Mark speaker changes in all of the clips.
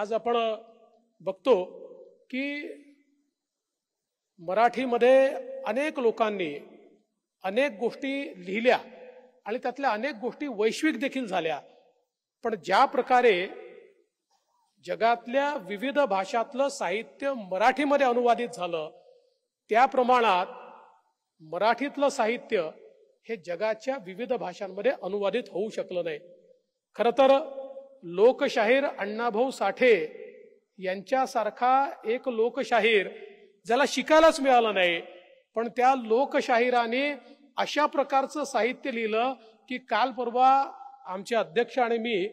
Speaker 1: आज आपण बघतो की मराठीमध्ये अनेक लोकांनी अनेक गोष्टी लिहिल्या आणि त्यातल्या अनेक गोष्टी वैश्विक देखील झाल्या पण ज्या प्रकारे जगातल्या विविध भाषातलं साहित्य मराठीमध्ये अनुवादित झालं त्या प्रमाणात मराठीतलं साहित्य हे जगाच्या विविध भाषांमध्ये अनुवादित होऊ शकलं नाही खरं तर लोकशाहीर अण्णाभाऊ साठे यांच्यासारखा एक लोकशाहीर ज्याला शिकायलाच मिळालं नाही पण त्या लोकशाहीराने अशा प्रकारचं साहित्य लिहिलं की काल परवा आमचे अध्यक्ष आणि मी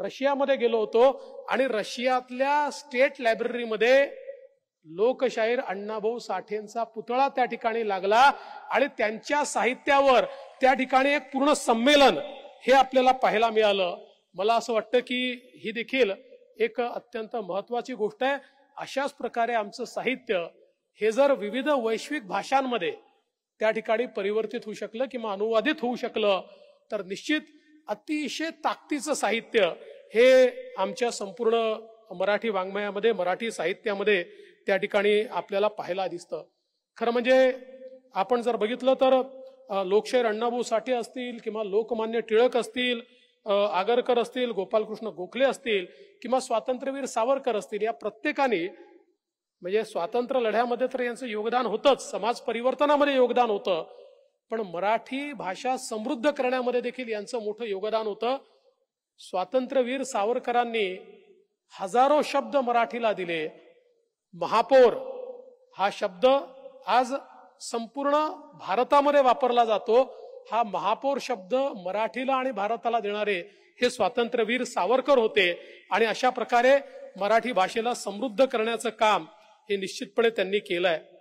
Speaker 1: रशियामध्ये गेलो होतो आणि रशियातल्या स्टेट लायब्ररीमध्ये लोकशाहीर अण्णाभाऊ साठेंचा पुतळा त्या ठिकाणी लागला आणि त्यांच्या साहित्यावर त्या ठिकाणी एक पूर्ण संमेलन हे आपल्याला पाहायला मिळालं मला असं वाटतं की ही देखील एक अत्यंत महत्वाची गोष्ट आहे अशाच प्रकारे आमचं साहित्य हे जर विविध वैश्विक भाषांमध्ये त्या ठिकाणी परिवर्तित होऊ शकलं किंवा अनुवादित होऊ शकलं तर निश्चित अतिशय ताकदीचं साहित्य हे आमच्या संपूर्ण मराठी वाङ्मयामध्ये मराठी साहित्यामध्ये त्या ठिकाणी आपल्याला पाहायला दिसतं खरं म्हणजे आपण जर बघितलं तर लोकशाहीर अण्णाभाऊ साठे असतील किंवा लोकमान्य टिळक असतील आगरकर असतील गोपालकृष्ण गोखले असतील किंवा स्वातंत्र्यवीर सावरकर असतील या प्रत्येकाने म्हणजे स्वातंत्र्य लढ्यामध्ये तर यांचं योगदान होतंच समाज परिवर्तनामध्ये योगदान होतं पण मराठी भाषा समृद्ध करण्यामध्ये देखील यांचं मोठं योगदान होतं स्वातंत्र्यवीर सावरकरांनी हजारो शब्द मराठीला दिले महापौर हा शब्द आज संपूर्ण भारतामध्ये वापरला जातो हा महापौर शब्द मराठीला आणि भारताला देणारे हे स्वातंत्र्यवीर सावरकर होते आणि अशा प्रकारे मराठी भाषेला समृद्ध करण्याचं काम हे निश्चितपणे त्यांनी आहे